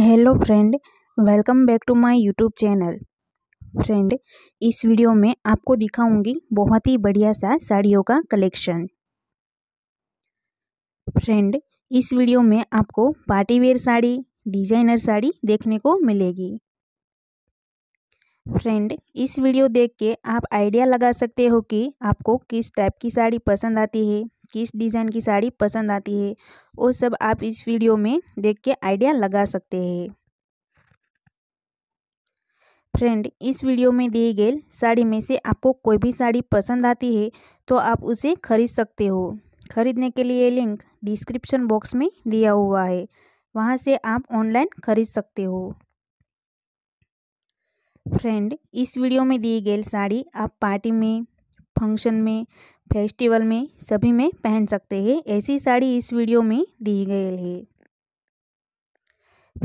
hello friend welcome back to my YouTube channel friend इस video में आपको दिखाऊंगी बहुत ही बढ़िया सा साड़ियों का कलेक्शन फ्रेंड इस वीडियो में आपको party wear sari designer sari देखने को मिलेगी फ्रेंड इस वीडियो देख के आप आइडिया लगा सकते हो कि आपको किस टाइप की साड़ी पसंद आती है किस डिज़ाइन की साड़ी पसंद आती है वो सब आप इस वीडियो में देख के आइडिया लगा सकते हैं फ्रेंड इस वीडियो में दिए गए साड़ी में से आपको कोई भी साड़ी पसंद आती है तो आप उसे खरीद सकते हो खरीदने के लिए लिंक डिस्क्रिप्शन बॉक्स में दिया हुआ है वहाँ से आप ऑनलाइन खरीद सकते हो फ्रेंड इस वीडियो में दी गई साड़ी आप पार्टी में फंक्शन में फेस्टिवल में सभी में पहन सकते हैं ऐसी साड़ी इस वीडियो में दी गई है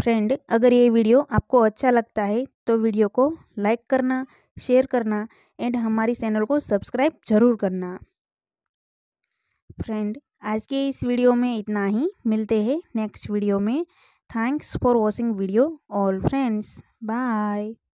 फ्रेंड अगर ये वीडियो आपको अच्छा लगता है तो वीडियो को लाइक करना शेयर करना एंड हमारी चैनल को सब्सक्राइब जरूर करना फ्रेंड आज के इस वीडियो में इतना ही मिलते हैं नेक्स्ट वीडियो में thanks for watching video all friends bye